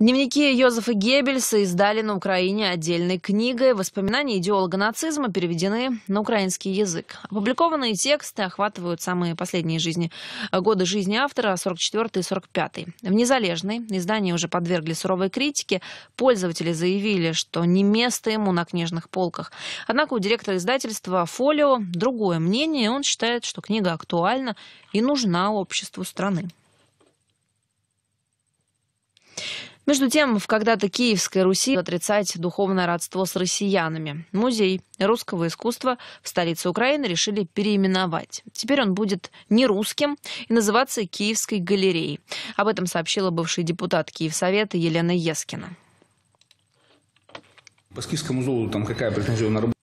Дневники Йозефа Геббельса издали на Украине отдельной книгой. Воспоминания идеолога нацизма переведены на украинский язык. Опубликованные тексты охватывают самые последние жизни, э, годы жизни автора 44 и 45. В «Незалежной» издание уже подвергли суровой критике. Пользователи заявили, что не место ему на книжных полках. Однако у директора издательства «Фолио» другое мнение. Он считает, что книга актуальна и нужна обществу страны. Между тем, в когда-то Киевской Руси отрицать духовное родство с россиянами. Музей русского искусства в столице Украины решили переименовать. Теперь он будет не русским и называться Киевской галереей. Об этом сообщила бывший депутат Киевсовета Елена Ескина. По скифскому золоту там какая претензионная работа?